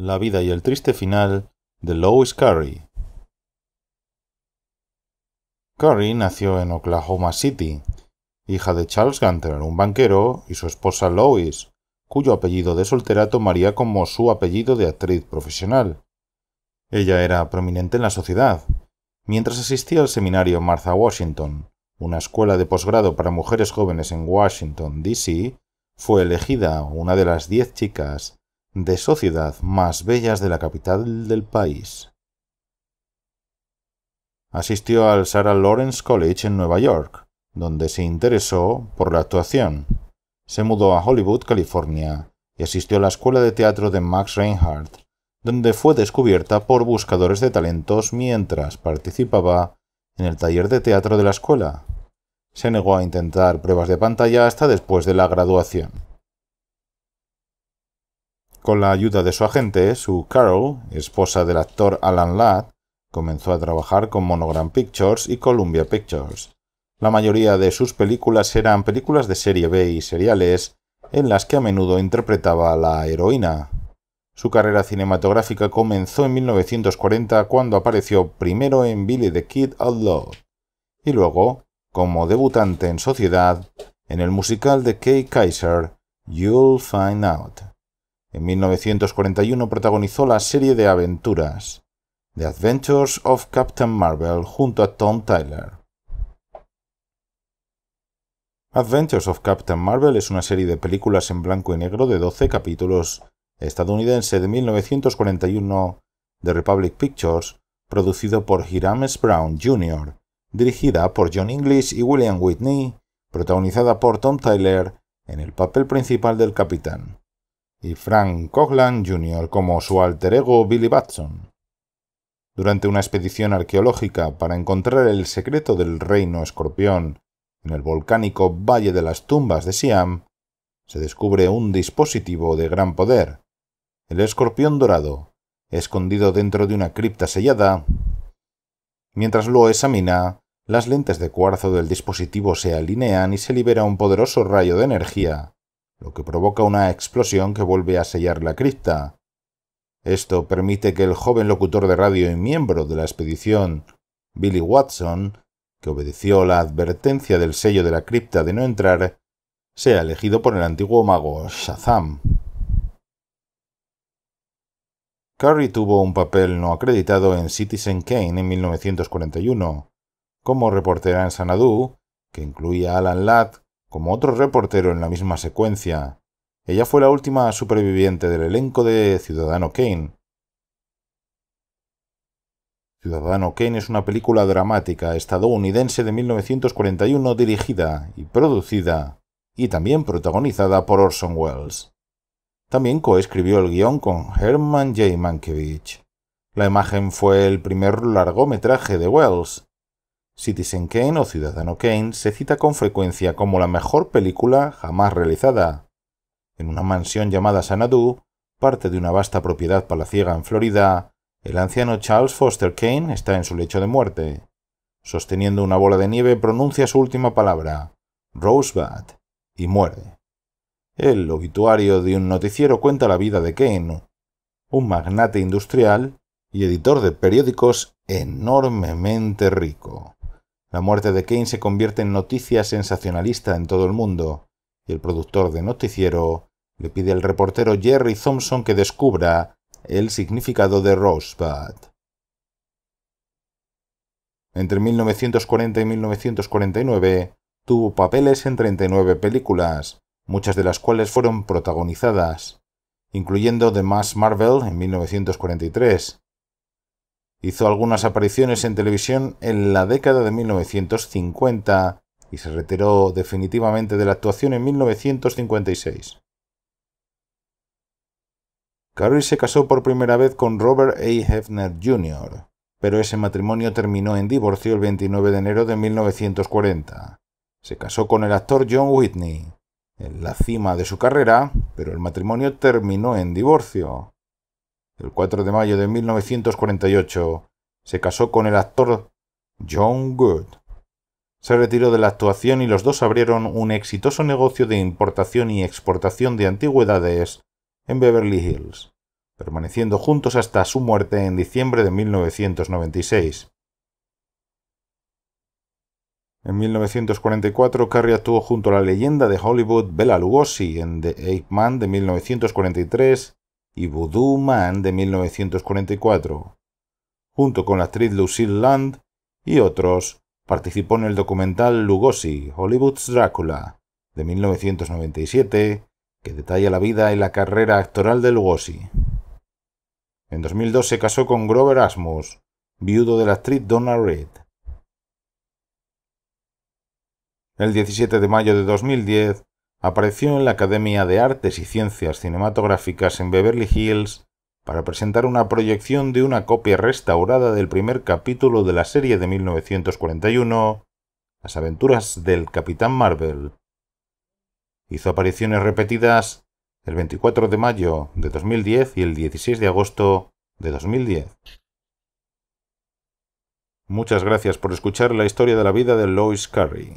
la vida y el triste final de Lois Curry. Curry nació en Oklahoma City, hija de Charles Gunther, un banquero, y su esposa Lois, cuyo apellido de soltera tomaría como su apellido de actriz profesional. Ella era prominente en la sociedad, mientras asistía al seminario Martha Washington, una escuela de posgrado para mujeres jóvenes en Washington, D.C., fue elegida una de las diez chicas de sociedad más bellas de la capital del país. Asistió al Sarah Lawrence College en Nueva York, donde se interesó por la actuación. Se mudó a Hollywood, California, y asistió a la escuela de teatro de Max Reinhardt, donde fue descubierta por buscadores de talentos mientras participaba en el taller de teatro de la escuela. Se negó a intentar pruebas de pantalla hasta después de la graduación. Con la ayuda de su agente, su Carol, esposa del actor Alan Ladd, comenzó a trabajar con Monogram Pictures y Columbia Pictures. La mayoría de sus películas eran películas de serie B y seriales, en las que a menudo interpretaba a la heroína. Su carrera cinematográfica comenzó en 1940 cuando apareció primero en Billy the Kid Outlaw y luego, como debutante en sociedad, en el musical de Kay Kaiser, You'll Find Out. En 1941 protagonizó la serie de aventuras The Adventures of Captain Marvel junto a Tom Tyler. Adventures of Captain Marvel es una serie de películas en blanco y negro de 12 capítulos estadounidense de 1941 de Republic Pictures, producido por Hiram S. Brown Jr., dirigida por John English y William Whitney, protagonizada por Tom Tyler en el papel principal del capitán y Frank Coughlan Jr. como su alter ego Billy Batson. Durante una expedición arqueológica para encontrar el secreto del reino escorpión en el volcánico Valle de las Tumbas de Siam, se descubre un dispositivo de gran poder, el escorpión dorado, escondido dentro de una cripta sellada. Mientras lo examina, las lentes de cuarzo del dispositivo se alinean y se libera un poderoso rayo de energía lo que provoca una explosión que vuelve a sellar la cripta. Esto permite que el joven locutor de radio y miembro de la expedición, Billy Watson, que obedeció la advertencia del sello de la cripta de no entrar, sea elegido por el antiguo mago Shazam. Curry tuvo un papel no acreditado en Citizen Kane en 1941, como reportera en Sanadu, que incluía a Alan Ladd como otro reportero en la misma secuencia, ella fue la última superviviente del elenco de Ciudadano Kane. Ciudadano Kane es una película dramática estadounidense de 1941 dirigida y producida y también protagonizada por Orson Welles. También coescribió el guión con Herman J. Mankiewicz. La imagen fue el primer largometraje de Welles, Citizen Kane o Ciudadano Kane se cita con frecuencia como la mejor película jamás realizada. En una mansión llamada Sanadu, parte de una vasta propiedad palaciega en Florida, el anciano Charles Foster Kane está en su lecho de muerte. Sosteniendo una bola de nieve pronuncia su última palabra, Rosebud, y muere. El obituario de un noticiero cuenta la vida de Kane, un magnate industrial y editor de periódicos enormemente rico. La muerte de Kane se convierte en noticia sensacionalista en todo el mundo, y el productor de Noticiero le pide al reportero Jerry Thompson que descubra el significado de Rosebud. Entre 1940 y 1949 tuvo papeles en 39 películas, muchas de las cuales fueron protagonizadas, incluyendo The Mass Marvel en 1943, Hizo algunas apariciones en televisión en la década de 1950 y se retiró definitivamente de la actuación en 1956. Carrie se casó por primera vez con Robert A. Hefner Jr., pero ese matrimonio terminó en divorcio el 29 de enero de 1940. Se casó con el actor John Whitney, en la cima de su carrera, pero el matrimonio terminó en divorcio. El 4 de mayo de 1948 se casó con el actor John Good. Se retiró de la actuación y los dos abrieron un exitoso negocio de importación y exportación de antigüedades en Beverly Hills, permaneciendo juntos hasta su muerte en diciembre de 1996. En 1944, Carrie actuó junto a la leyenda de Hollywood Bella Lugosi en The Eight Man de 1943 y Voodoo Man de 1944. Junto con la actriz Lucille Land y otros, participó en el documental Lugosi, Hollywood's Drácula, de 1997, que detalla la vida y la carrera actoral de Lugosi. En 2002 se casó con Grover Asmus, viudo de la actriz Donna Reed. El 17 de mayo de 2010 apareció en la Academia de Artes y Ciencias Cinematográficas en Beverly Hills para presentar una proyección de una copia restaurada del primer capítulo de la serie de 1941, Las aventuras del Capitán Marvel. Hizo apariciones repetidas el 24 de mayo de 2010 y el 16 de agosto de 2010. Muchas gracias por escuchar la historia de la vida de Lois Curry.